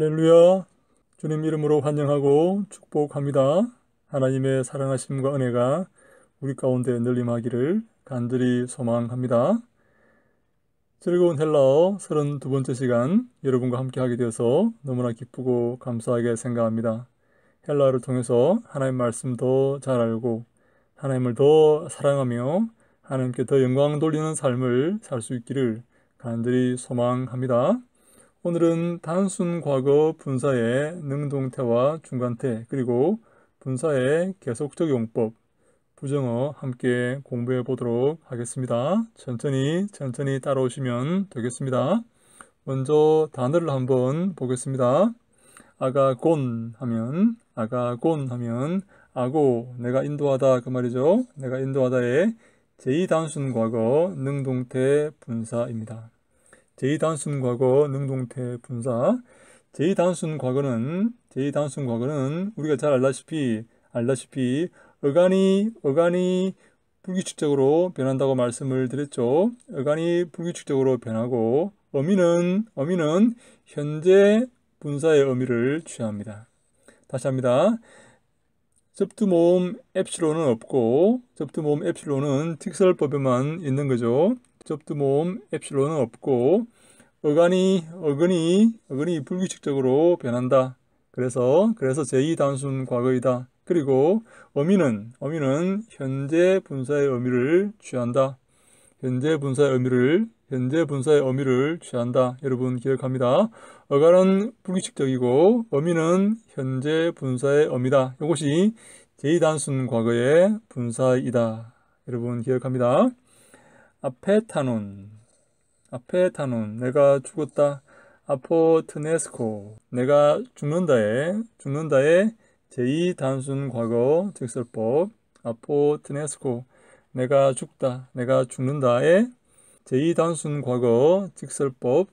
할렐루야. 주님 이름으로 환영하고 축복합니다. 하나님의 사랑하심과 은혜가 우리 가운데 늘림하기를 간절히 소망합니다. 즐거운 헬라어 32번째 시간 여러분과 함께 하게 되어서 너무나 기쁘고 감사하게 생각합니다. 헬라어를 통해서 하나님 말씀 도잘 알고 하나님을 더 사랑하며 하나님께 더 영광 돌리는 삶을 살 수 있기를 간절히 소망합니다. 오늘은 단순 과거 분사의 능동태와 중간태 그리고 분사의 계속적 용법 부정어 함께 공부해 보도록 하겠습니다. 천천히 천천히 따라오시면 되겠습니다. 먼저 단어를 한번 보겠습니다. 아가곤 하면 아가곤 하면 아고 내가 인도하다 그 말이죠. 내가 인도하다의 제2단순 과거 능동태 분사입니다. 제2단순 과거 능동태 분사 제2단순 과거는 제2단순 과거는 우리가 잘 알다시피 알다시피 어간이 어간이 불규칙적으로 변한다고 말씀을 드렸죠. 어간이 불규칙적으로 변하고 어미는 어미는 현재 분사의 의미를 취합니다. 다시 합니다. 접두 모음 엡실론은 없고 접두 모음 엡실론은 직설법에만 있는 거죠. 접두 모음 엡실론은 없고 어간이 어근이 어근이 불규칙적으로 변한다. 그래서 그래서 제2 단순 과거이다. 그리고 어미는 어미는 현재 분사의 의미를 취한다. 현재 분사의 의미를 현재 분사의 의미를 취한다. 여러분 기억합니다. 어간은 불규칙적이고 어미는 현재 분사의 의미다. 이것이 제2단순 과거의 분사이다. 여러분 기억합니다. 아페타논 아페타논 내가 죽었다 아포트네스코 내가 죽는다에 죽는다에 제2단순 과거 직설법 아포트네스코 내가 죽다 내가 죽는다에 제2단순 과거 직설법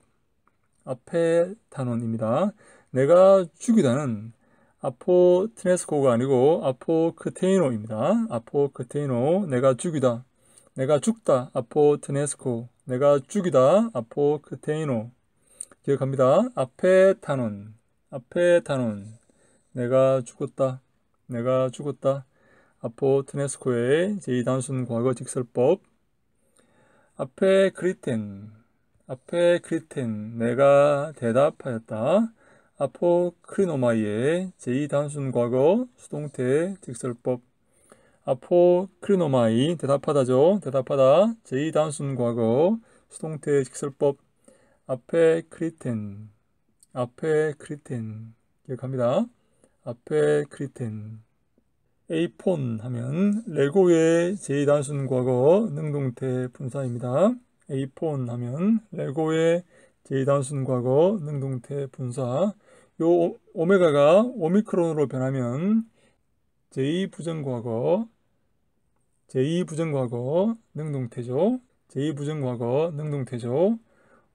아페타논입니다. 내가 죽이다는 아포트네스코가 아니고 아포크테이노입니다. 아포크테이노 내가 죽이다 내가 죽다 아포 테네스코 내가 죽이다 아포 크테이노 기억합니다. 앞에 타논 앞에 타논 내가 죽었다 내가 죽었다 아포 테네스코의 제2단순 과거 직설법 앞에 크리텐 앞에 크리텐 내가 대답하였다 아포 크리노마이의 제2단순 과거 수동태 직설법 아포크리노마이 대답하다죠. 대답하다 제2단순 과거 수동태 식설법 앞에 크리텐 앞에 크리텐 기억합니다. 앞에 크리텐 에이폰 하면 레고의 제2단순 과거 능동태 분사입니다. 에이폰 하면 레고의 제2단순 과거 능동태 분사 요 오메가가 오미크론으로 변하면 제2부정과거 제2부정과거 능동태죠. 제2부정과거 능동태죠.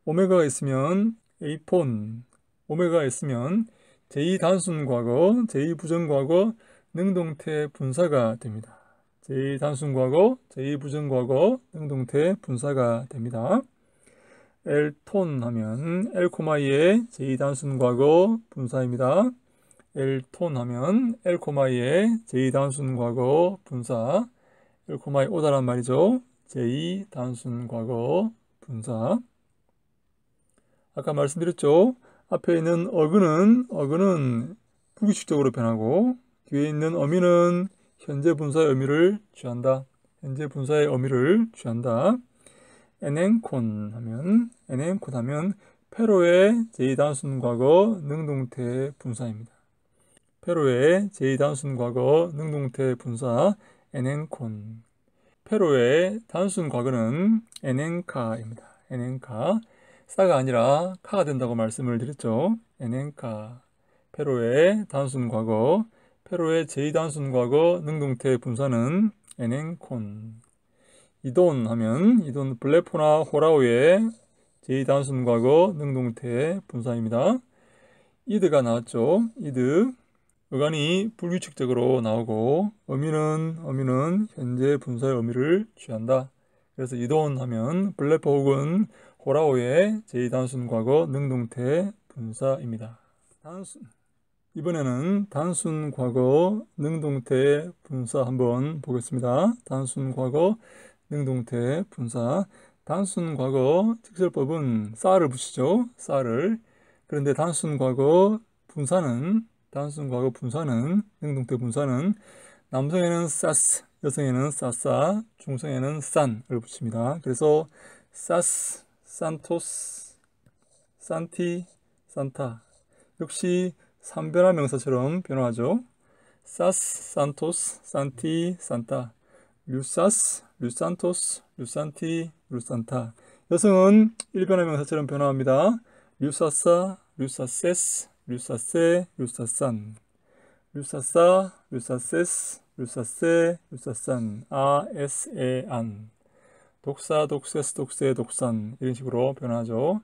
오메가가 있으면 에이폰, 오메가가 있으면 제2단순과거, 제2부정과거 능동태 분사가 됩니다. 제2단순과거, 제2부정과거 능동태 분사가 됩니다. 엘톤 하면 엘코마이의 제2단순과거 분사입니다. 엘톤 하면 엘코마이의 제2단순과거 분사 고마이 오다란 말이죠. 제2 단순 과거 분사 아까 말씀드렸죠. 앞에 있는 어근은 어근은 부규칙적으로 변하고 뒤에 있는 어미는 현재 분사의 의미를 취한다. 현재 분사의 의미를 취한다. 엔엔콘 하면 엔엔콘 하면 페로의 제2단순 과거 능동태 분사입니다. 페로의 제2단순 과거 능동태 분사 에넨콘. 페로의 단순 과거는 에넨카입니다. 에넨카. 싸가 아니라 카가 된다고 말씀을 드렸죠. 에넨카. 페로의 단순 과거. 페로의 제2단순 과거 능동태 분사는 에넨콘. 이돈 하면 이돈 블레포나 호라우의 제2단순 과거 능동태 분사입니다. 이드가 나왔죠. 이드 의관이 불규칙적으로 나오고 의미는 의미는 현재 분사의 의미를 취한다. 그래서 이동하면 블레퍼 혹은 호라오의 제2단순 과거 능동태 분사입니다. 단순 이번에는 단순 과거 능동태 분사 한번 보겠습니다. 단순 과거 능동태 분사 단순 과거 직설법은 쌀을 붙이죠. 쌀을 그런데 단순 과거 분사는 단순 과거 분사는 능동태 분사는 남성에는 사스, 여성에는 싸싸, 중성에는 산을 붙입니다. 그래서 사스, 산토스, 산티, 산타 역시 삼변화 명사처럼 변화하죠. 사스, 산토스, 산티, 산타 류사스, 류산토스, 류산티, 류산타 여성은 일변화 명사처럼 변화합니다. 류사사, 류사세스, 류사세, 류사산. 류사사, 류사세스, 류사세, 류사산. 아, 에스, 에, 안. 독사, 독세스, 독세, 독산. 이런 식으로 변하죠.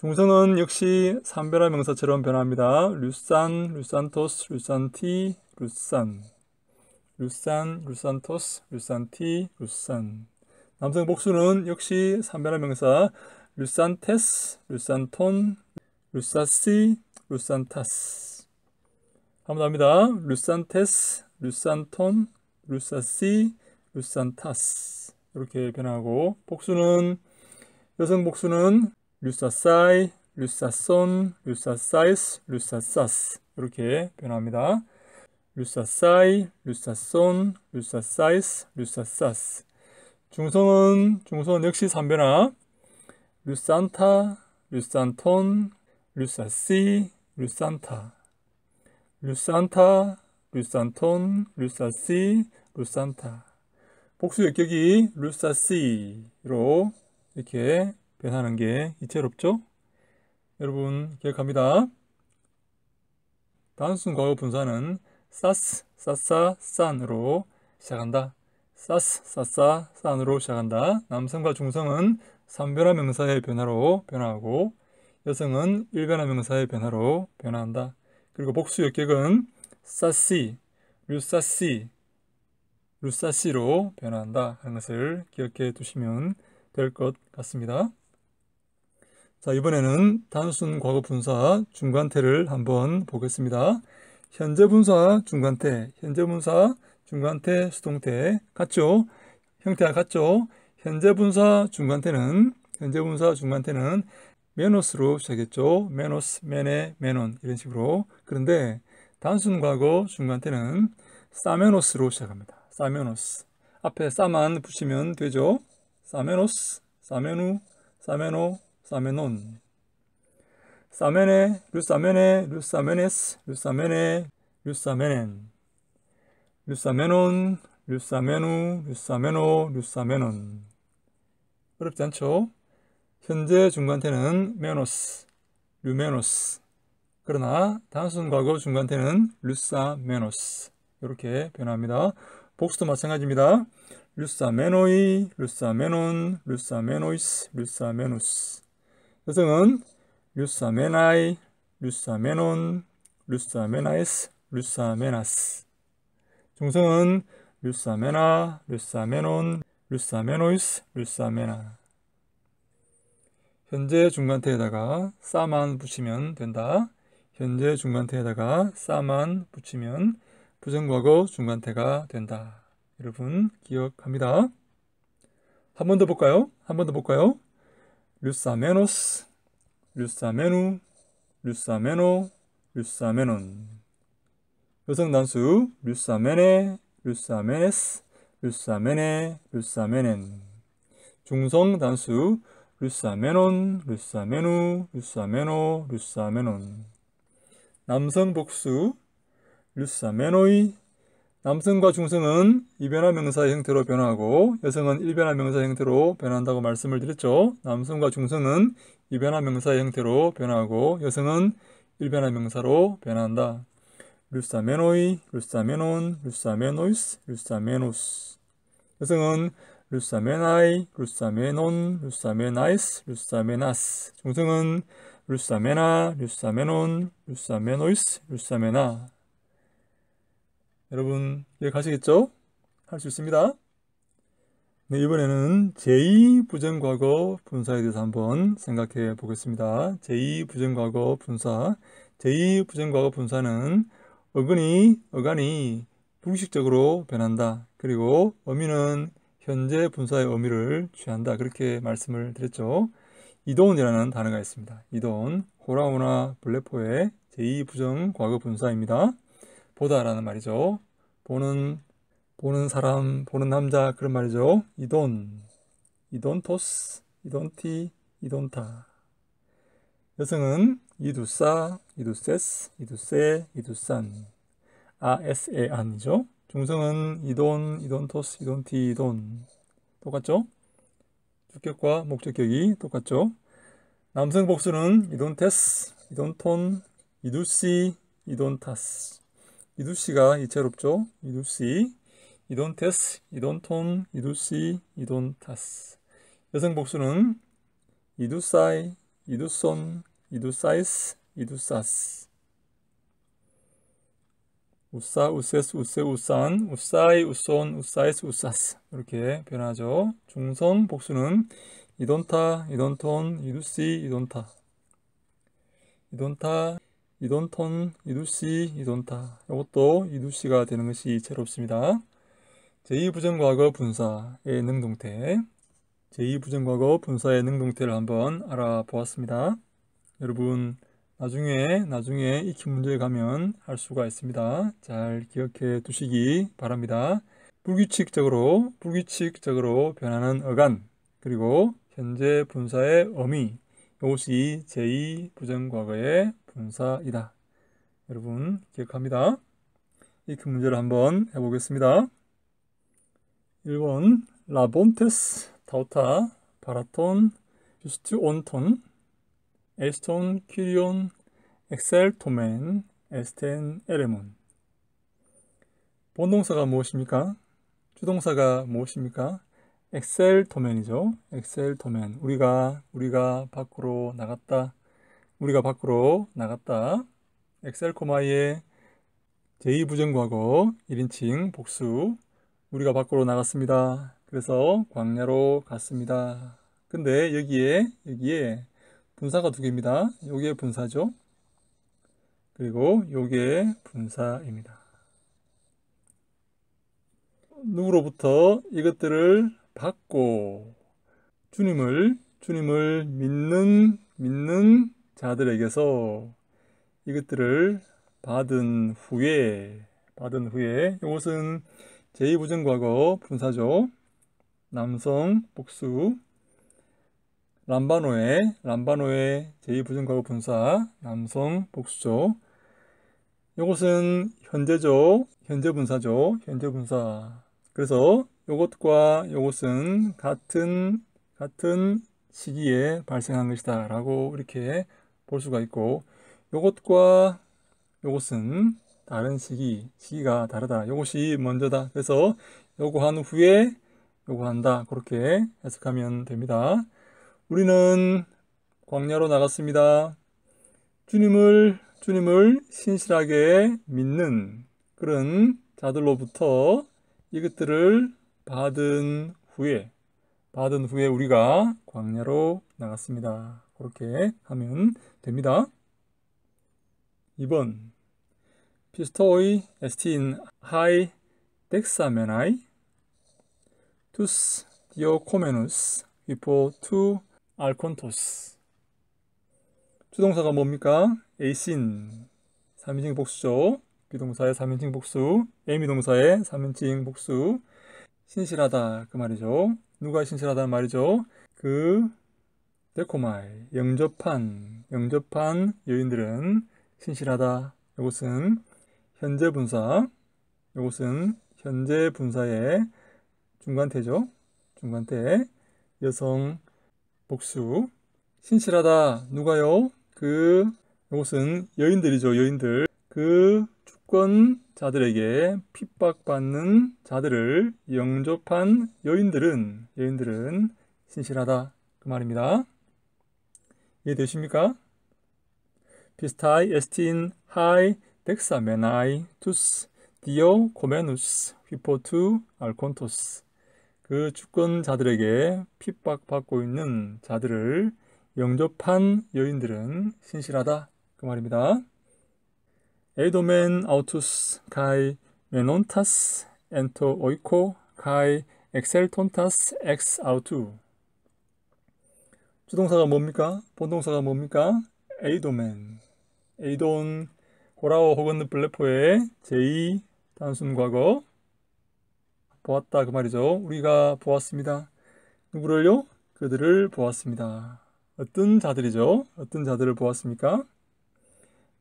중성은 역시 삼별화 명사처럼 변합니다. 류산, 류산토스, 류산티, 류산. 루산, 루산토스, 루산티, 루산. 남성 복수는 역시 삼별화 명사 루산테스, 루산톤, 루사시, 루산타스 한번 합니다. 루산테스, 루산톤, 루사시, 루산타스 이렇게 변하고 복수는 여성 복수는 루사사이, 루사손, 루사사이스, 루사사스 이렇게 변합니다. 루사사이, 루사손, 루사사이스, 루사사스 중성은 중성은 역시 3변화 루산타, 루산톤, 루사시, 루산타 루산타 루산톤 루사시 루산타 복수 역격이 루사시로 이렇게 변하는 게 이채롭죠? 여러분 기억합니다. 단순 과거 분사는 사스, 사사, 산으로 시작한다. 사스, 사사, 산으로 시작한다. 남성과 중성은 삼변화 명사의 변화로 변화하고 여성은 일반화 명사의 변화로 변화한다. 그리고 복수 역격은 사시, 류사시, 루사시로 변화한다 하는 것을 기억해 두시면 될 것 같습니다. 자 이번에는 단순 과거 분사 중간태를 한번 보겠습니다. 현재 분사 중간태, 현재 분사 중간태 수동태 같죠? 형태가 같죠? 현재 분사 중간태는 현재 분사 중간태는 메노스로 시작했죠. 메노스, 메네, 메논 이런 식으로. 그런데 단순 과거 중간때는 사메노스로 시작합니다. 사메노스. 앞에 싸만 붙이면 되죠. 사메노스, 사메누, 사메노, 사메논. 사메네, 루사메네, 루사메네스, 루사메네, 루사메넨. 루사메논, 루사메누, 루사메노, 루사메논. 어렵지 않죠? 현재 중간태는 메노스, 루메노스. 그러나 단순 과거 중간태는 루사메노스. 이렇게 변합니다. 복수도 마찬가지입니다. 루사메노이, 루사메논, 루사메노이스, 루사메노스 여성은 루사메나이, 루사메논, 루사메나이스, 루사메나스. 중성은 루사메나, 루사메논, 루사메노이스, 루사메나. 현재 중간태에다가 싸만 붙이면 된다. 현재 중간태에다가 싸만 붙이면 부정과거 중간태가 된다. 여러분 기억합니다. 한 번 더 볼까요? 한 번 더 볼까요? 류사메노스, 류사메누, 류사메노, 류사메논 여성 단수 류사메네, 류사메네스, 류사메네, 류사메넨 중성 단수 루사메논, 루사메누, 루사메노, 루사메논. 남성 복수 루사메노이. 남성과 중성은 이변화 명사의 형태로 변하고 여성은 일변화 명사의 형태로 변한다고 말씀을 드렸죠. 남성과 중성은 이변화 명사의 형태로 변하고 여성은 일변화 명사로 변한다. 루사메노이, 루사메논, 루사메노이스, 루사메노스. 여성은 루사메나이, 루사메논, 루사메나이스, 루사메나스. 정성은 루사메나, 루사메논, 루사메노이스, 루사메나. 여러분 기억하시겠죠? 할 수 있습니다. 네, 이번에는 제2부정과거 분사에 대해서 한번 생각해 보겠습니다. 제2부정과거 분사 제2부정과거 분사는 어근이, 어간이 불식적으로 변한다. 그리고 어미는 현재 분사의 의미를 취한다. 그렇게 말씀을 드렸죠. 이돈이라는 단어가 있습니다. 이돈, 호라우나 블레포의 제2부정 과거 분사입니다. 보다라는 말이죠. 보는 보는 사람, 보는 남자 그런 말이죠. 이돈, 이돈토스, 이돈티, 이돈타. 여성은 이두사, 이두세스, 이두세, 이두산, 아에세안이죠. 중성은 이돈, 이돈토스, 이돈티, 이돈 똑같죠? 주격과 목적격이 똑같죠? 남성 복수는 이돈테스, 이돈톤, 이두시, 이돈타스 이두시가 이채롭죠? 이두시, 이돈테스, 이돈톤, 이두시, 이돈타스 여성 복수는 이두사이, 이두손, 이두사이스, 이두사스 우사 우세스, 우세, 우산, 우사이 우손, 우사이스우사스 이렇게 변하죠. 중선 복수는 이돈타, 이돈톤, 이두시, 이돈타 이돈타, 이돈톤, 이두시, 이돈타 이것도 이두시가 되는 것이 이채롭습니다. 제2부정과거 분사의 능동태 제2부정과거 분사의 능동태를 한번 알아보았습니다. 여러분 나중에 나중에 익힌 문제에 가면 할 수가 있습니다. 잘 기억해 두시기 바랍니다. 불규칙적으로 불규칙적으로 변하는 어간 그리고 현재 분사의 어미 이것이 제2 부정과거의 분사이다. 여러분 기억합니다. 이 큰 문제를 한번 해보겠습니다. 1번 라본테스 타우타 바라톤 주스트 온톤 에스톤, 키리온, 엑셀, 토맨 에스텐, 에레몬 본동사가 무엇입니까? 주동사가 무엇입니까? 엑셀 토맨이죠 엑셀 토맨 우리가 우리가 밖으로 나갔다. 우리가 밖으로 나갔다. 엑셀 코마의 이 제2부정과거 1인칭 복수 우리가 밖으로 나갔습니다. 그래서 광야로 갔습니다. 근데 여기에 여기에 분사가 두 개입니다. 여기 분사죠. 그리고 여기 분사입니다. 누구로부터 이것들을 받고 주님을 주님을 믿는 믿는 자들에게서 이것들을 받은 후에 받은 후에 이것은 제2부정과거 분사죠. 남성 복수 람바노에 람바노에 제2부정과거 분사 남성 복수죠. 이것은 현재죠. 현재 분사죠. 현재 분사. 그래서 이것과 이것은 같은 같은 시기에 발생한 것이다 라고 이렇게 볼 수가 있고 이것과 이것은 다른 시기, 시기가 다르다. 이것이 먼저다. 그래서 요거 한 후에 요거 한다. 그렇게 해석하면 됩니다. 우리는 광야로 나갔습니다. 주님을 주님을 신실하게 믿는 그런 자들로부터 이것들을 받은 후에 받은 후에 우리가 광야로 나갔습니다. 그렇게 하면 됩니다. 2번 피스토이 에스틴 하이 덱사메나이 투스 디오코메누스 위포 투 알콘토스 주동사가 뭡니까? 에이신 3인칭 복수죠. 비동사의 3인칭 복수, 에미동사의 3인칭 복수 신실하다 그 말이죠. 누가 신실하다는 그 말이죠. 그 데코마이 영접한 영접한 여인들은 신실하다. 이것은 현재 분사 이것은 현재 분사의 중간태죠. 중간태 여성 복수 신실하다 누가요? 그 이것은 여인들이죠 여인들 그 주권자들에게 핍박받는 자들을 영접한 여인들은 여인들은 신실하다 그 말입니다. 이해되십니까? 비스타이 에스틴 하이 덱사메나이 투스 디오 코메누스 휘포투 알콘토스 그 주권자들에게 핍박받고 있는 자들을 영접한 여인들은 신실하다 그 말입니다. 에도멘 아우투스 카이 메논타스 엔토 오이코 카이 엑셀톤타스 엑스 아우투 주동사가 뭡니까? 본동사가 뭡니까? 에이도멘 에이돈 호라오 혹은 블레포의 제2 단순 과거 보았다 그 말이죠. 우리가 보았습니다. 누구를요? 그들을 보았습니다. 어떤 자들이죠? 어떤 자들을 보았습니까?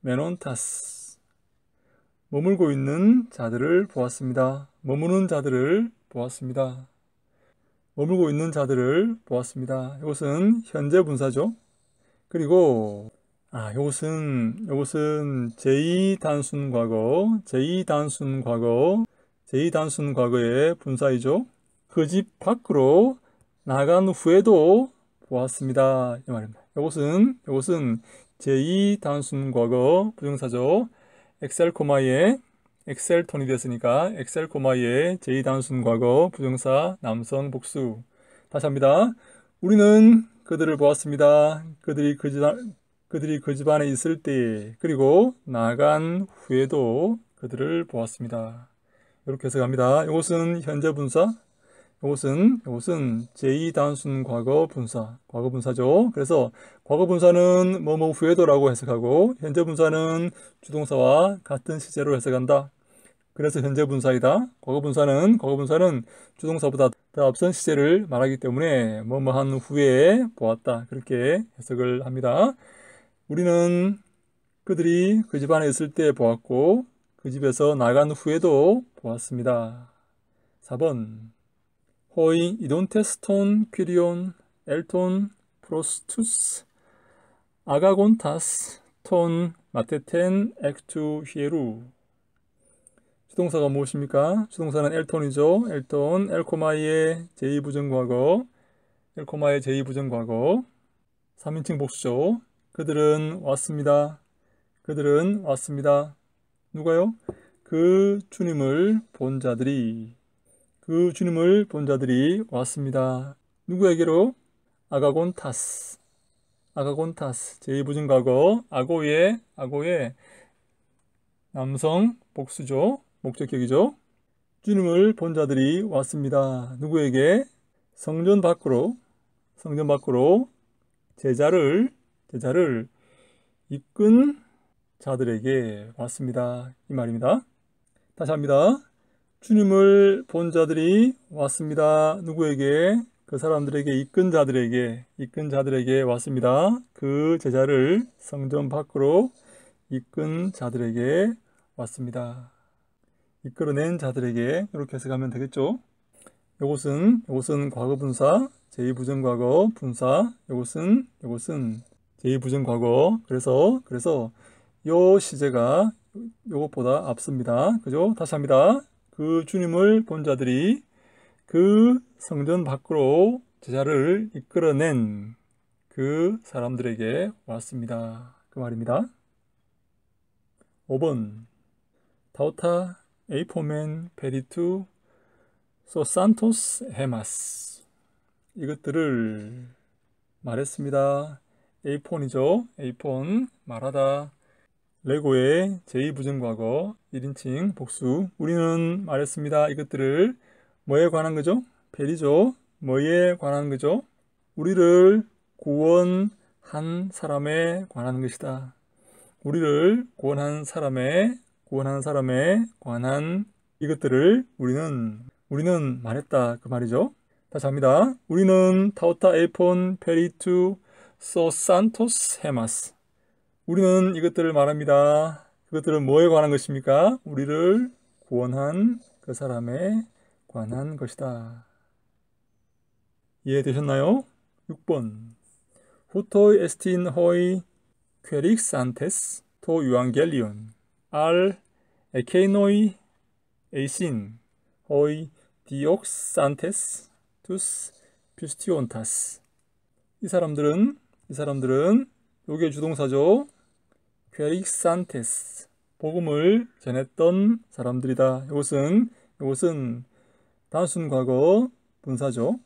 메논타스 머물고 있는 자들을 보았습니다. 머무는 자들을 보았습니다. 머물고 있는 자들을 보았습니다. 이것은 현재 분사죠. 그리고 아, 이것은 이것은 제2단순 과거, 제2단순 과거, 제2단순 과거의 분사이죠. 그 집 밖으로 나간 후에도 보았습니다. 이 말입니다. 이것은 이것은 제2 단순 과거 부정사죠. 엑셀 코마에 엑셀 톤이 됐으니까 엑셀 코마에 제2 단순 과거 부정사 남성 복수 다시 합니다. 우리는 그들을 보았습니다. 그들이 그 집, 그들이 그 집안에 있을 때 그리고 나간 후에도 그들을 보았습니다. 이렇게 해석합니다. 이것은 현재 분사, 이것은 이것은 제2단순 과거 분사, 과거 분사죠. 그래서 과거 분사는 뭐뭐 후에도라고 해석하고 현재 분사는 주동사와 같은 시제로 해석한다. 그래서 현재 분사이다. 과거 분사는 과거 분사는 주동사보다 더 앞선 시제를 말하기 때문에 뭐뭐한 후에 보았다. 그렇게 해석을 합니다. 우리는 그들이 그 집안에 있을 때 보았고 그 집에서 나간 후에도 보았습니다. 4번 호이 이돈테스톤 퀴리온 엘톤 프로스투스 아가곤타스 톤 마테텐 액투 히에루 주동사가 무엇입니까? 주동사는 엘톤이죠. 엘톤 엘코마이의 제2부정과거 엘코마의 제2부정과거 3인칭 복수죠. 그들은 왔습니다. 그들은 왔습니다. 누가요? 그 주님을 본 자들이 그 주님을 본 자들이 왔습니다. 누구에게로? 아가곤타스. 아가곤타스. 제2부진 과거 아고의 아고의 남성 복수죠. 목적격이죠. 주님을 본 자들이 왔습니다. 누구에게? 성전 밖으로 성전 밖으로 제자를 제자를 이끈 자들에게 왔습니다. 이 말입니다. 다시 합니다. 주님을 본 자들이 왔습니다. 누구에게? 그 사람들에게 이끈 자들에게 이끈 자들에게 왔습니다. 그 제자를 성전 밖으로 이끈 자들에게 왔습니다. 이끌어낸 자들에게 이렇게 해석하면 되겠죠. 이것은 이것은 과거 분사 제2부정 과거 분사 이것은 이것은 제2부정 과거 그래서 그래서 요 시제가 요것보다 앞섭니다. 그죠? 다시 합니다. 그 주님을 본 자들이 그 성전 밖으로 제자를 이끌어낸 그 사람들에게 왔습니다. 그 말입니다. 5번 타우타에이포맨페리투 소산토스 헤마스 이것들을 말했습니다. 에이폰이죠. 에이폰 말하다. 레고의 제2부정과거 1인칭 복수 우리는 말했습니다. 이것들을 뭐에 관한 거죠? 베리죠. 뭐에 관한 거죠? 우리를 구원한 사람에 관한 것이다. 우리를 구원한 사람에 구원한 사람에 관한 이것들을 우리는 우리는 말했다 그 말이죠. 다시 합니다. 우리는 타오타 에폰 페리투 소산토스 헤마스 우리는 이것들을 말합니다. 그것들은 뭐에 관한 것입니까? 우리를 구원한 그 사람에 관한 것이다. 이해되셨나요? 6번 후토이 에스틴 호이 퀘릭산테스 토 유앙겔리온 알 에케노이 에이신 호이 디옥산테스 투스 퓨스티온타스이 사람들은 이 사람들은 요게 주동사죠. 페릭산테스 복음을 전했던 사람들이다. 이것은 이것은 단순 과거 분사죠.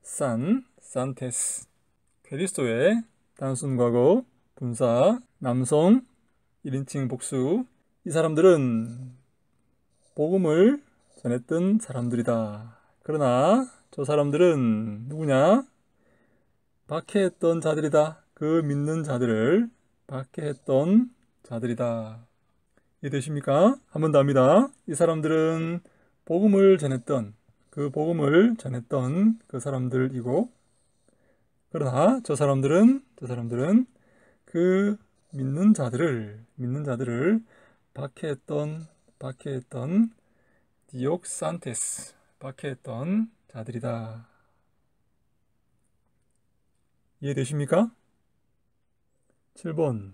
산 산테스 그리스도의 단순 과거 분사 남성 1인칭 복수 이 사람들은 복음을 전했던 사람들이다. 그러나 저 사람들은 누구냐? 박해했던 자들이다. 그 믿는 자들을 받게 했던 자들이다. 이해되십니까? 한 번 더 합니다. 이 사람들은 복음을 전했던 그 복음을 전했던 그 사람들이고 그러나 저 사람들은 저 사람들은 그 믿는 자들을 믿는 자들을 박해했던 박해했던 디옥산테스 박해했던 자들이다. 이해되십니까? 7번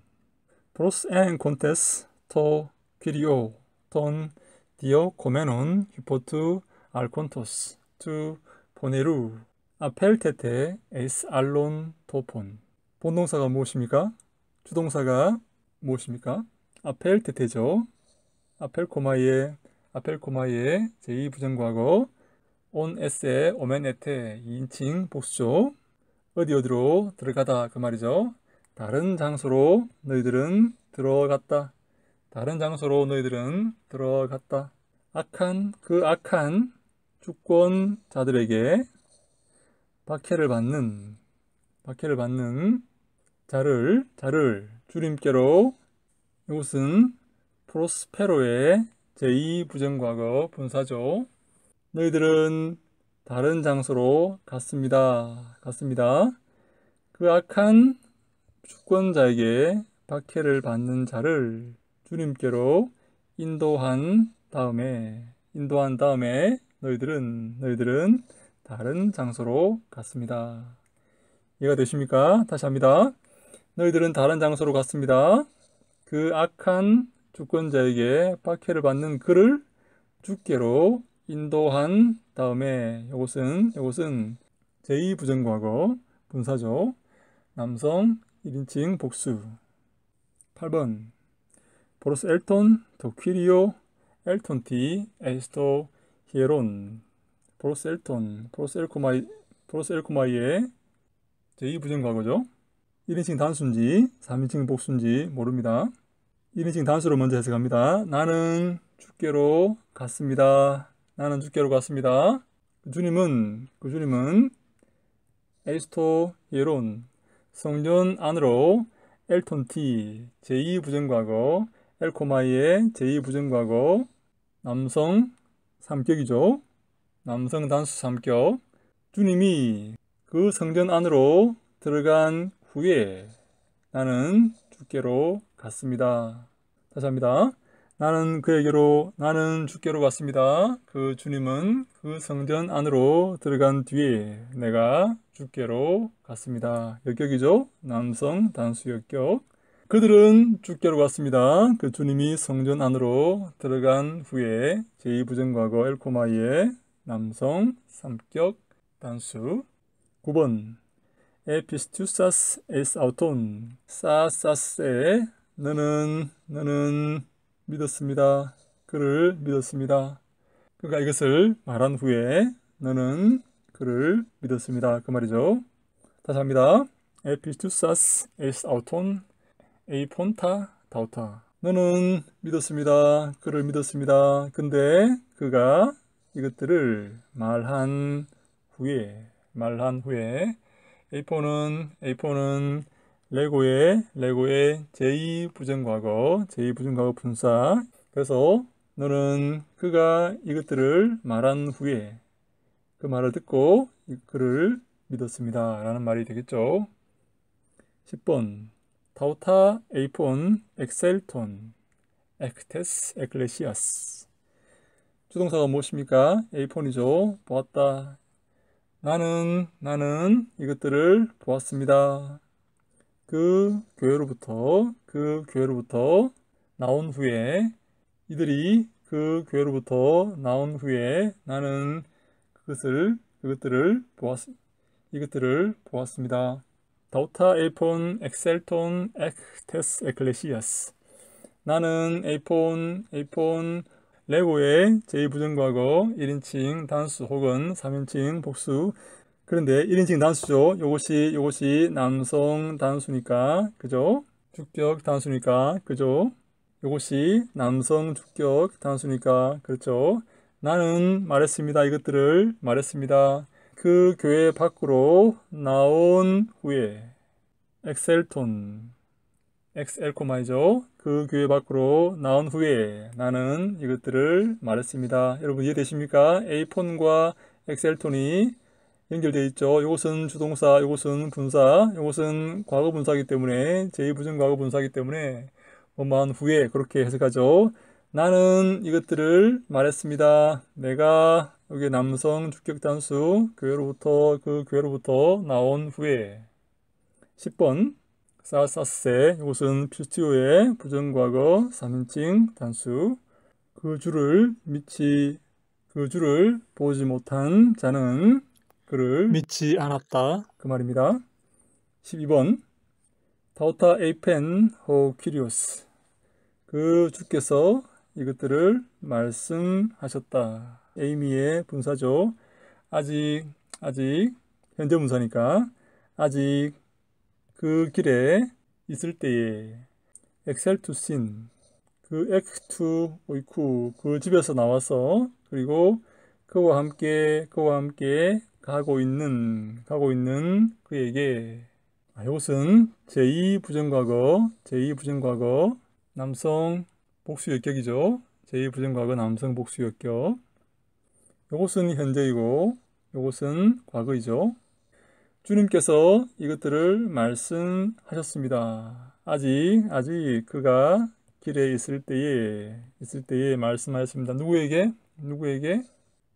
Pros and contes to quirio ton dio comenon hipotu alcontos tu poneru apel tete es alon topon 본동사가 무엇입니까? 주동사가 무엇입니까? apel tete죠. apel 코마에 apel 코마에 제2부정과거 on s의 오멘에테 2인칭 복수죠. 어디 어디로 들어가다 그 말이죠. 다른 장소로 너희들은 들어갔다. 다른 장소로 너희들은 들어갔다. 악한 그 악한 주권자들에게 박해를 받는 박해를 받는 자를 자를 줄임께로 이것은 프로스페로의 제2부정과거 분사죠. 너희들은 다른 장소로 갔습니다. 갔습니다. 그 악한 주권자에게 박해를 받는 자를 주님께로 인도한 다음에 인도한 다음에 너희들은 너희들은 다른 장소로 갔습니다. 이해가 되십니까? 다시 합니다. 너희들은 다른 장소로 갔습니다. 그 악한 주권자에게 박해를 받는 그를 주께로 인도한 다음에 이것은 이것은 제2부정과거 분사죠. 남성 1인칭 복수 8번 보로스 엘톤, 더 퀴리오, 엘톤 티, 에스토 히에론 보로스 엘톤, 보로스 엘코마이, 보로스 엘코마이의 제2부정 과거죠. 1인칭 단순지, 3인칭 복순지 모릅니다. 1인칭 단수로 먼저 해석합니다. 나는 주께로 갔습니다. 나는 주께로 갔습니다. 그 주님은, 그 주님은 에스토 예론, 성전 안으로 엘톤 T 제2부정과거 엘코마이의 제2부정과거 남성 3격이죠. 남성 단수 3격 주님이 그 성전 안으로 들어간 후에 나는 주께로 갔습니다. 다시 합니다. 나는 그에게로 나는 주께로 왔습니다. 그 주님은 그 성전 안으로 들어간 뒤에 내가 주께로 갔습니다. 역격이죠. 남성 단수 역격. 그들은 주께로 갔습니다. 그 주님이 성전 안으로 들어간 후에 제2부정과거 엘코마이의 남성 삼격 단수 9번 에피스투사스 에스 아우톤 사사세 너는 너는 믿었습니다. 그를 믿었습니다. 그가 이것을 말한 후에 너는 그를 믿었습니다. 그 말이죠. 다시 합니다. 에피투사스 에스 아우톤 에이폰타 다우타 너는 믿었습니다. 그를 믿었습니다. 근데 그가 이것들을 말한 후에 말한 후에 에이포는 에이포는 레고의 레고의 제2부정과거 제2부정과거 분사 그래서 너는 그가 이것들을 말한 후에 그 말을 듣고 그를 믿었습니다 라는 말이 되겠죠 10번 타우타 에이폰 엑셀톤 액테스 에클레시아스 주동사가 무엇입니까? 에이폰이죠 보았다 나는 나는 이것들을 보았습니다 그 교회로부터 그 교회로부터 나온 후에 이들이 그 교회로부터 나온 후에 나는 그것을 그것들을 보았 이것들을 보았습니다. 다우타 에폰 엑셀톤 엑테스 에클레시아스 나는 에폰에폰 레고의 제2부정과거 1인칭 단수 혹은 3인칭 복수 그런데 1인칭 단수죠. 요것이 요것이 남성 단수니까 그죠? 주격 단수니까 그죠? 요것이 남성 주격 단수니까 그렇죠? 나는 말했습니다. 이것들을 말했습니다. 그 교회 밖으로 나온 후에 엑셀톤 엑셀코마이죠. 그 교회 밖으로 나온 후에 나는 이것들을 말했습니다. 여러분 이해되십니까? 에이폰과 엑셀톤이 연결되어 있죠. 이것은 주동사, 이것은 분사, 이것은 과거 분사이기 때문에 제2부정 과거 분사이기 때문에 뭐만 후에 그렇게 해석하죠. 나는 이것들을 말했습니다. 내가 여기 남성 주격 단수 교회로부터 그 교회로부터 나온 후에 10번 사사세 이것은 필티오의 부정과거 3인칭 단수 그 줄을 미치 그 줄을 보지 못한 자는 그를 믿지 않았다. 그 말입니다. 12번 다우타 에이펜 호 큐리오스 그 주께서 이것들을 말씀하셨다. 에이미의 분사죠. 아직 아직 현재 분사니까 아직 그 길에 있을 때에 엑셀투신 그 엑투 오이쿠 그 집에서 나와서 그리고 그와 함께 그와 함께 가고 있는 가고 있는 그에게 아, 이것은 제2부정과거 제2부정과거 남성 복수역격이죠. 제2부정과거 남성 복수역격 이것은 현재이고 이것은 과거이죠. 주님께서 이것들을 말씀하셨습니다. 아직 아직 그가 길에 있을 때에 있을 때에 말씀하셨습니다. 누구에게 누구에게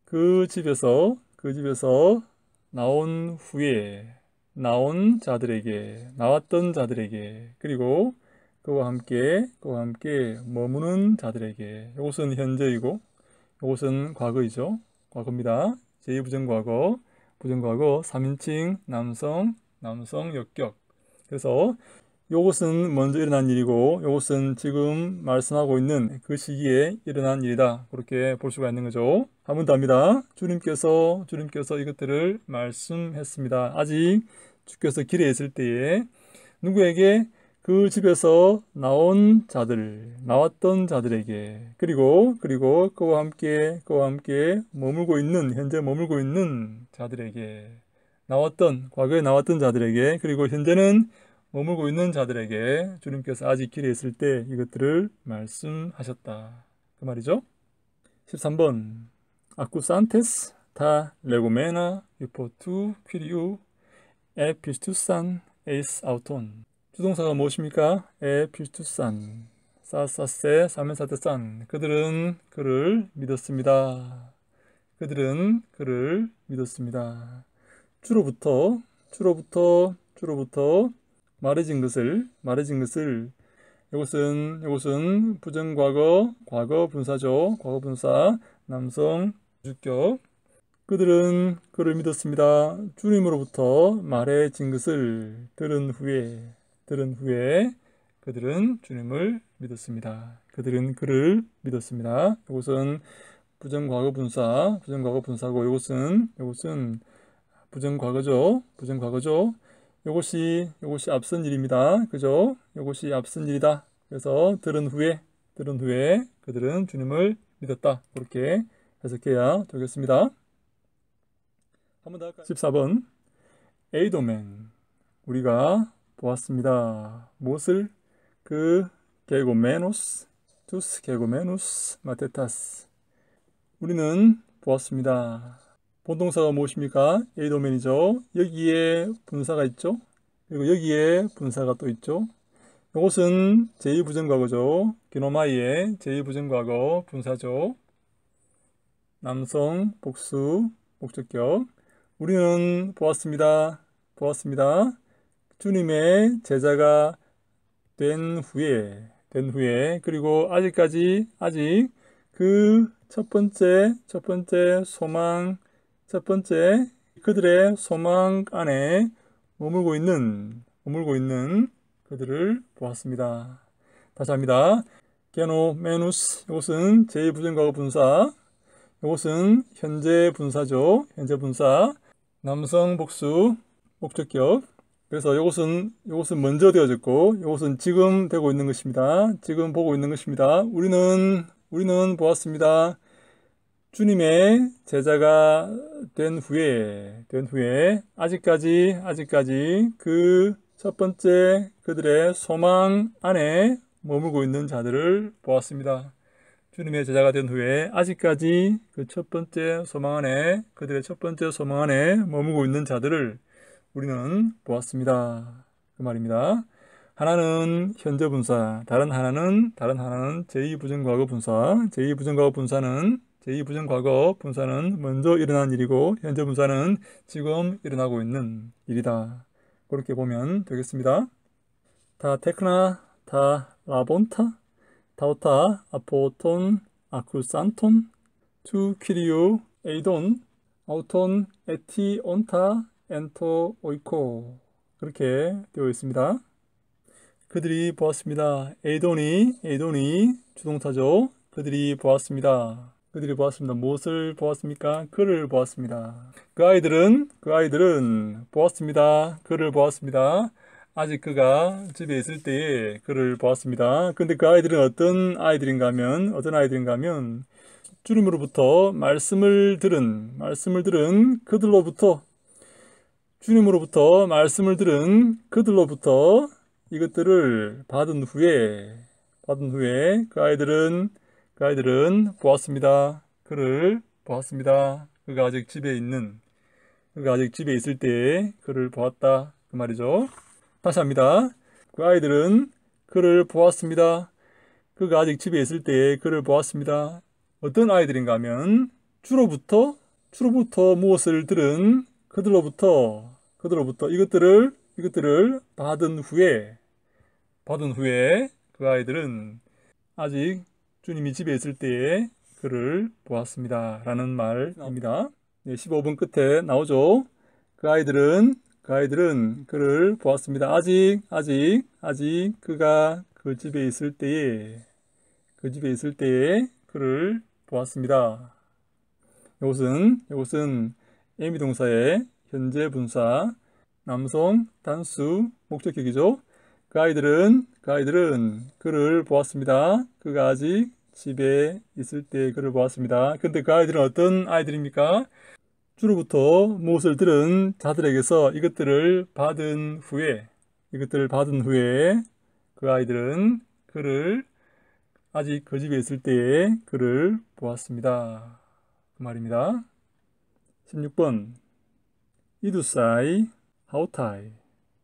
그 집에서 그 집에서 나온 후에 나온 자들에게 나왔던 자들에게 그리고 그와 함께 그와 함께 머무는 자들에게 이것은 현재이고 이것은 과거이죠. 과거입니다. 제2부정과거 부정과거 3인칭 남성 남성 역격 그래서 요것은 먼저 일어난 일이고 요것은 지금 말씀하고 있는 그 시기에 일어난 일이다. 그렇게 볼 수가 있는 거죠. 한 번 더 합니다. 주님께서 주님께서 이것들을 말씀했습니다. 아직 주께서 길에 있을 때에 누구에게 그 집에서 나온 자들, 나왔던 자들에게, 그리고, 그리고 그와 함께, 그와 함께 머물고 있는, 현재 머물고 있는 자들에게, 나왔던, 과거에 나왔던 자들에게, 그리고 현재는 머물고 있는 자들에게 주님께서 아직 길에 있을 때 이것들을 말씀하셨다. 그 말이죠. 13번 아쿠산테스 다 레고메나 유포투 퀴리우 에피스투산 에이스 아우톤 주동사가 무엇입니까? 에피스투산 사사세 사멘사테산 그들은 그를 믿었습니다. 그들은 그를 믿었습니다. 주로부터 주로부터 주로부터 말해진 것을 말해진 것을 이것은 이것은 부정과거 과거 분사죠. 과거 분사 남성 주격 그들은 그를 믿었습니다. 주님으로부터 말해진 것을 들은 후에 들은 후에 그들은 주님을 믿었습니다. 그들은 그를 믿었습니다. 이것은 부정과거 분사, 부정과거 분사고 이것은 이것은 부정과거죠. 부정과거죠. 요것이 요것이 앞선 일입니다. 그죠? 요것이 앞선 일이다. 그래서 들은 후에 들은 후에 그들은 주님을 믿었다. 그렇게 해석해야 되겠습니다. 14번 에이도맨 우리가 보았습니다. 무엇을 그게고메누스 투스 게고메누스 마테타스 우리는 보았습니다. 본동사가 무엇입니까? A 도면이죠. 여기에 분사가 있죠. 그리고 여기에 분사가 또 있죠. 이것은 제2부정과거죠. 기노마이의 제2부정과거 분사죠. 남성, 복수, 목적격. 우리는 보았습니다. 보았습니다. 주님의 제자가 된 후에, 된 후에, 그리고 아직까지, 아직 그 첫 번째, 첫 번째 소망, 첫 번째, 그들의 소망 안에 머물고 있는, 머물고 있는 그들을 보았습니다. 다시 합니다. 게노메누스, 이것은 제2부정과거 분사, 이것은 현재 분사죠. 현재 분사, 남성 복수, 목적격, 그래서 이것은 이것은 먼저 되어졌고 이것은 지금 되고 있는 것입니다. 지금 보고 있는 것입니다. 우리는 우리는 보았습니다. 주님의 제자가 된 후에 된 후에 아직까지 아직까지 그 첫 번째 그들의 소망 안에 머물고 있는 자들을 보았습니다. 주님의 제자가 된 후에 아직까지 그 첫 번째 소망 안에 그들의 첫 번째 소망 안에 머무고 있는 자들을 우리는 보았습니다. 그 말입니다. 하나는 현재 분사, 다른 하나는 다른 하나는 제2부정과거 분사, 제2부정과거 분사는 제2부정 과거 분사는 먼저 일어난 일이고 현재 분사는 지금 일어나고 있는 일이다. 그렇게 보면 되겠습니다. 다 테크나, 다 라본타, 다오타, 아포톤, 아쿠산톤, 투 키리우, 에이돈, 아우톤, 에티, 온타, 엔토, 오이코 그렇게 되어 있습니다. 그들이 보았습니다. 에이돈이, 에이돈이 주동사죠. 그들이 보았습니다. 그들이 보았습니다. 무엇을 보았습니까? 그를 보았습니다. 그 아이들은 그 아이들은 보았습니다. 그를 보았습니다. 아직 그가 집에 있을 때에 그를 보았습니다. 근데 그 아이들은 어떤 아이들인가 하면 어떤 아이들인가 하면 주님으로부터 말씀을 들은 말씀을 들은 그들로부터 주님으로부터 말씀을 들은 그들로부터 이것들을 받은 후에 받은 후에 그 아이들은 그 아이들은 보았습니다. 그를 보았습니다. 그가 아직 집에 있는 그가 아직 집에 있을 때 그를 보았다. 그 말이죠. 다시 합니다. 그 아이들은 그를 보았습니다. 그가 아직 집에 있을 때 그를 보았습니다. 어떤 아이들인가 하면 주로부터 주로부터 무엇을 들은 그들로부터 그들로부터 이것들을 이것들을 받은 후에 받은 후에 그 아이들은 아직 주님이 집에 있을 때에 그를 보았습니다. 라는 말입니다. 네, 15분 끝에 나오죠. 그 아이들은 그 아이들은 그를 보았습니다. 아직 아직 아직 그가 그 집에 있을 때에 그 집에 있을 때에 그를 보았습니다. 이것은 이것은 에미 동사의 현재 분사 남성 단수 목적격이죠. 그 아이들은 그 아이들은 그를 보았습니다. 그가 아직 집에 있을 때 그를 보았습니다. 근데 그 아이들은 어떤 아이들입니까? 주로부터 무엇을 들은 자들에게서 이것들을 받은 후에 이것들을 받은 후에 그 아이들은 그를 아직 그 집에 있을 때에 그를 보았습니다. 그 말입니다. 16번 이두사이 하우타이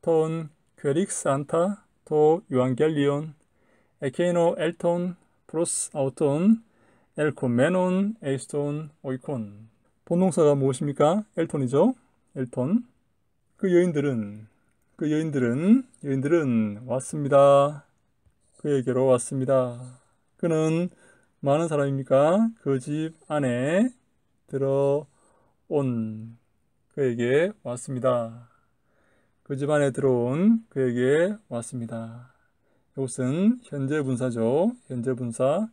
톤 괴릭 산타 토 유앙겔리온 에케노 엘톤 프로스, 아웃톤 엘콘, 메논, 에이스톤, 오이콘. 본동사가 무엇입니까? 엘톤이죠. 엘톤. 그 여인들은 그 여인들은 여인들은 왔습니다. 그에게로 왔습니다. 그는 많은 사람입니까? 그 집 안에 들어온 그에게 왔습니다. 그 집 안에 들어온 그에게 왔습니다. 이것은 현재 분사죠. 현재 분사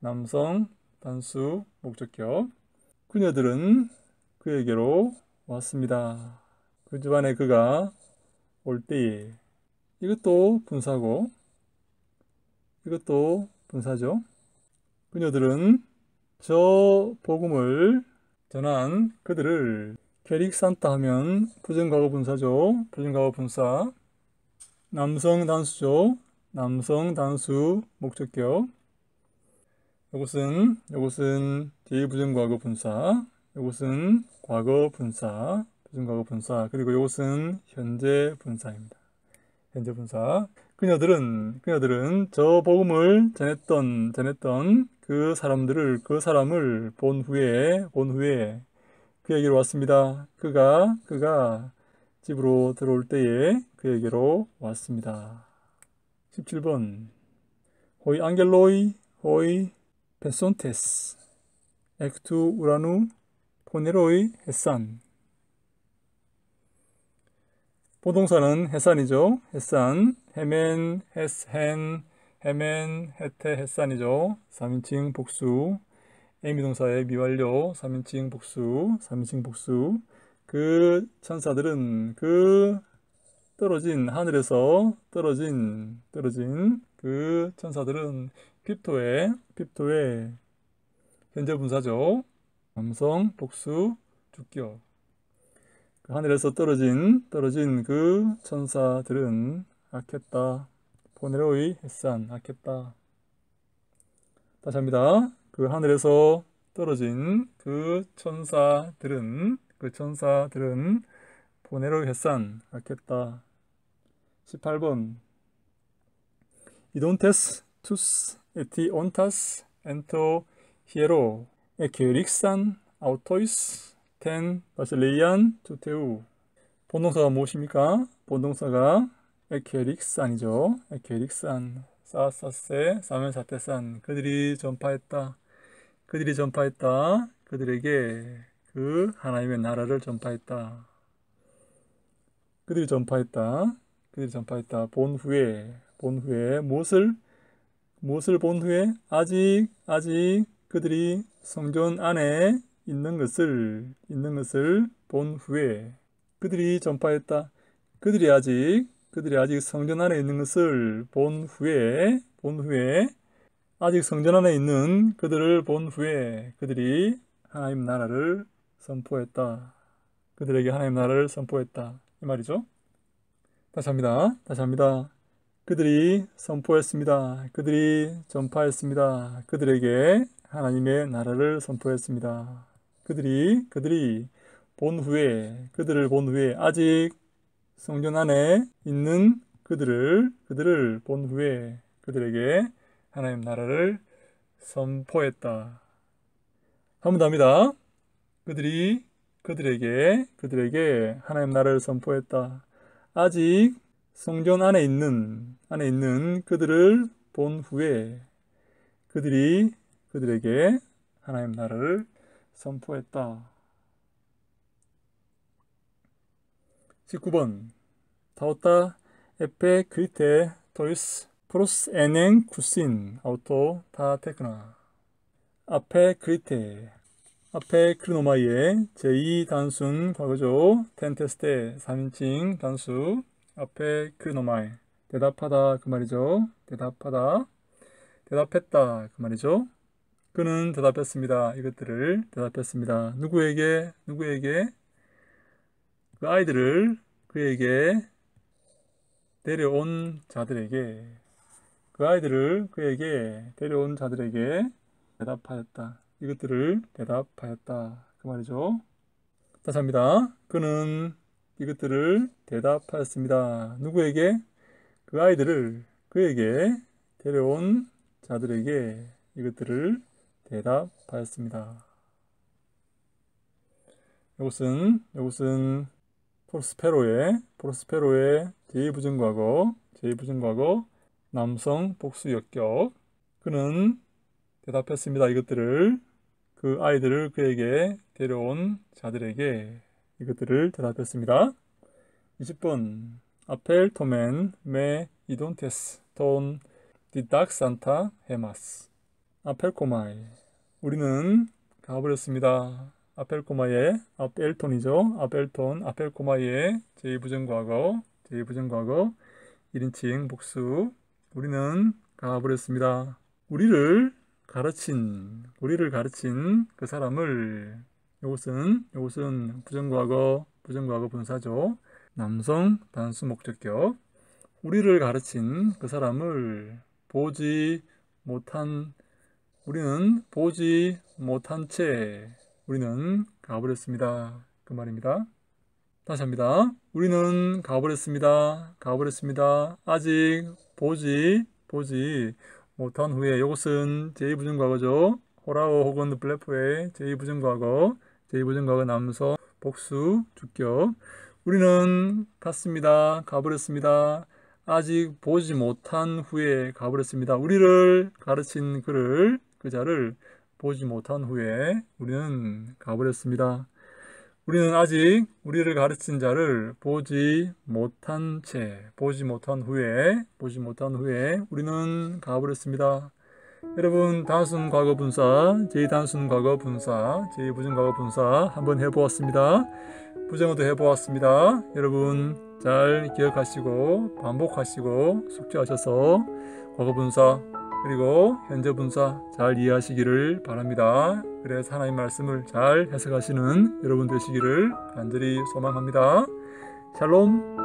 남성 단수 목적격 그녀들은 그에게로 왔습니다. 그 집안에 그가 올 때에 이것도 분사고 이것도 분사죠. 그녀들은 저 복음을 전한 그들을 캐릭 산타 하면 부정과거 분사죠. 부정과거 분사 남성 단수죠. 남성 단수 목적격 이것은 이것은 제일 부정 과거 분사 이것은 과거 분사 부정 과거 분사 그리고 이것은 현재 분사입니다 현재 분사 그녀들은 그녀들은 저 복음을 전했던 전했던 그 사람들을 그 사람을 본 후에 본 후에 그에게로 왔습니다. 그가 그가 집으로 들어올 때에 그에게로 왔습니다. 17번 호이 안겔로이 호이 베손테스 엑투 우라누 포네로이 햇산 보동사는 햇산이죠. 햇산, 헤멘, 스헨 헤멘, 헤테, 햇산이죠. 3인칭 복수, 애미동사의 미완료, 3인칭 복수, 3인칭 복수, 그 천사들은 그 떨어진 하늘에서 떨어진 떨어진 그 천사들은 핍토의 핍토의 현재 분사죠. 남성 복수 주격. 그 하늘에서 떨어진 떨어진 그 천사들은 악했다. 포네로의 햇산 악했다. 다시 합니다. 그 하늘에서 떨어진 그 천사들은 그 천사들은 보네로 햇산 악했다. 18번 이돈테스 투스 에티온타스 엔토 히에로 에케릭산 아우토이스 텐 바실레이안 투테우 본동사가 무엇입니까? 본동사가 에케릭산이죠. 에케릭산 사사세 사면사태산 그들이 전파했다. 그들이 전파했다. 그들에게 그 하나님의 나라를 전파했다. 그들이 전파했다. 그들이 전파했다. 본 후에 본 후에 무엇을 무엇을 본 후에 아직 아직 그들이 성전 안에 있는 것을 있는 것을 본 후에 그들이 전파했다. 그들이 아직 그들이 아직 성전 안에 있는 것을 본 후에 본 후에 아직 성전 안에 있는 그들을 본 후에 그들이 하나님 나라를 선포했다. 그들에게 하나님 나라를 선포했다. 이 말이죠. 다시 합니다. 다시 합니다. 그들이 선포했습니다. 그들이 전파했습니다. 그들에게 하나님의 나라를 선포했습니다. 그들이 그들이 본 후에 그들을 본 후에 아직 성전 안에 있는 그들을 그들을 본 후에 그들에게 하나님 나라를 선포했다. 한번더 합니다. 그들이 그들에게 그들에게 하나님 나라를 선포했다. 아직 성전 안에 있는 안에 있는 그들을 본 후에 그들이 그들에게 하나님 나라를 선포했다. 19번 타오타 에페 그리테 토이스 프로스 에넨 쿠신 아우토 타 테크나 앞에 그리테 앞에 크로노마이의 제2단순 과거조 텐테스테 3인칭 단수 앞에 크로노마이 대답하다 그 말이죠. 대답하다 대답했다 그 말이죠. 그는 대답했습니다. 이것들을 대답했습니다. 누구에게 누구에게 그 아이들을 그에게 데려온 자들에게 그 아이들을 그에게 데려온 자들에게 대답하였다. 이것들을 대답하였다. 그 말이죠. 다시 합니다. 그는 이것들을 대답하였습니다. 누구에게? 그 아이들을 그에게 데려온 자들에게 이것들을 대답하였습니다. 이것은 이것은 프로스페로의 프로스페로의 제2부정과거 제2부정과거 남성 복수 역격 그는 대답했습니다. 이것들을 그 아이들을 그에게 데려온 자들에게 이것들을 대답했습니다. 20번 아펠 토멘 메 이돈테스 돈 디닥 산타 헤마스 아펠코마이 우리는 가버렸습니다. 아펠코마의 아펠톤이죠. 아펠톤 아펠코마의 제2부정과거 제2부정과거 1인칭 복수 우리는 가버렸습니다. 우리를 가르친 우리를 가르친 그 사람을 요것은 요것은 부정과거 부정과거 분사죠. 남성 단수 목적격 우리를 가르친 그 사람을 보지 못한 우리는 보지 못한 채 우리는 가버렸습니다. 그 말입니다. 다시 합니다. 우리는 가버렸습니다. 가버렸습니다. 아직 보지 보지 못한 뭐, 후에 이것은 제2부정과거죠. 호라오 혹은 블랙프의 제2부정과거, 제2부정과거 남성, 복수, 주격. 우리는 갔습니다. 가버렸습니다. 아직 보지 못한 후에 가버렸습니다. 우리를 가르친 그를, 그자를 보지 못한 후에 우리는 가버렸습니다. 우리는 아직 우리를 가르친 자를 보지 못한 채, 보지 못한 후에, 보지 못한 후에 우리는 가버렸습니다. 여러분, 단순 과거 분사, 제2단순 과거 분사, 제2부정 과거 분사 한번 해보았습니다. 부정어도 해보았습니다. 여러분, 잘 기억하시고, 반복하시고, 숙지하셔서 과거 분사 그리고 현재 분사 잘 이해하시기를 바랍니다. 그래서 하나님 말씀을 잘 해석하시는 여러분 되시기를 간절히 소망합니다. 샬롬